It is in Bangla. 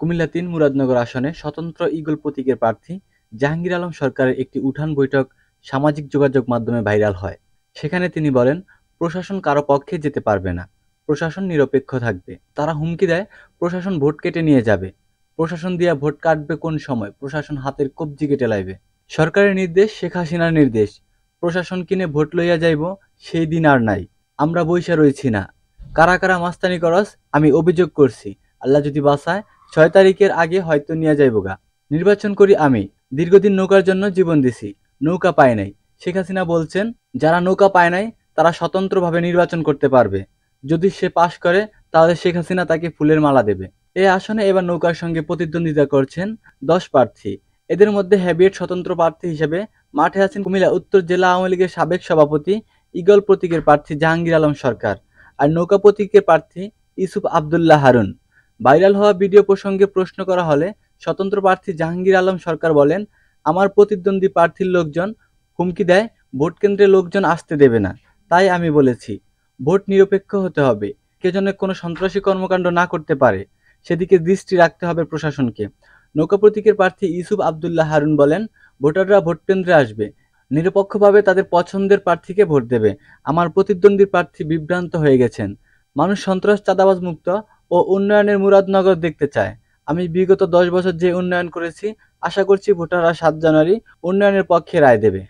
কুমিল্লা তিন মুরাদনগর আসনে স্বতন্ত্র ঈগল প্রতীকের প্রার্থী জাহাঙ্গীর আলম সরকারের একটি উঠান বৈঠক সামাজিক যোগাযোগ মাধ্যমে ভাইরাল হয় সেখানে তিনি বলেন প্রশাসন কারো পক্ষে যেতে পারবে না প্রশাসন নিরপেক্ষ থাকবে তারা হুমকি দেয় প্রশাসন ভোট কেটে নিয়ে যাবে প্রশাসন দিয়া ভোট কাটবে কোন সময় প্রশাসন হাতের কবজি কেটে লাইবে সরকারের নির্দেশ শেখ হাসিনার নির্দেশ প্রশাসন কিনে ভোট লইয়া যাইব সেই দিন আর নাই আমরা বৈশা রয়েছি না কারা কারা মাস্তানি করস আমি অভিযোগ করছি আল্লাহ যদি বাসায় ছয় তারিখের আগে হয়তো নিয়ে গা নির্বাচন করি আমি দীর্ঘদিন নৌকার জন্য জীবন দিছি নৌকা পায় নাই শেখ হাসিনা বলছেন যারা নৌকা পায় নাই তারা স্বতন্ত্রভাবে নির্বাচন করতে পারবে যদি সে পাশ করে তাহলে শেখ হাসিনা তাকে ফুলের মালা দেবে এই আসনে এবার নৌকার সঙ্গে প্রতিদ্বন্দ্বিতা করছেন দশ প্রার্থী এদের মধ্যে হ্যাবিয়েট স্বতন্ত্র প্রার্থী হিসেবে মাঠে আছেন কুমিল্লা উত্তর জেলা আওয়ামী লীগের সাবেক সভাপতি ইগল প্রতীকের প্রার্থী জাহাঙ্গীর আলম সরকার আর নৌকা প্রতীকের প্রার্থী ইসুফ আবদুল্লাহ হারুন ভাইরাল হওয়া ভিডিও প্রসঙ্গে প্রশ্ন করা হলে স্বতন্ত্র প্রার্থী জাহাঙ্গীর আলম সরকার বলেন আমার প্রতিদ্বন্দ্বী প্রার্থীর লোকজন হুমকি দেয় ভোট কেন্দ্রে লোকজন আসতে দেবে না তাই আমি বলেছি ভোট নিরপেক্ষ হতে হবে কে যেন কোনো সন্ত্রাসী কর্মকাণ্ড না করতে পারে সেদিকে দৃষ্টি রাখতে হবে প্রশাসনকে নৌকা প্রতীকের প্রার্থী ইউসুফ আবদুল্লাহ হারুন বলেন ভোটাররা ভোট কেন্দ্রে আসবে নিরপেক্ষভাবে তাদের পছন্দের প্রার্থীকে ভোট দেবে আমার প্রতিদ্বন্দ্বীর প্রার্থী বিভ্রান্ত হয়ে গেছেন মানুষ সন্ত্রাস চাঁদাবাজ মুক্ত ও উন্নয়নের মুরাদনগর দেখতে চায় আমি বিগত দশ বছর যে উন্নয়ন করেছি আশা করছি ভোটাররা সাত জানুয়ারি উন্নয়নের পক্ষে রায় দেবে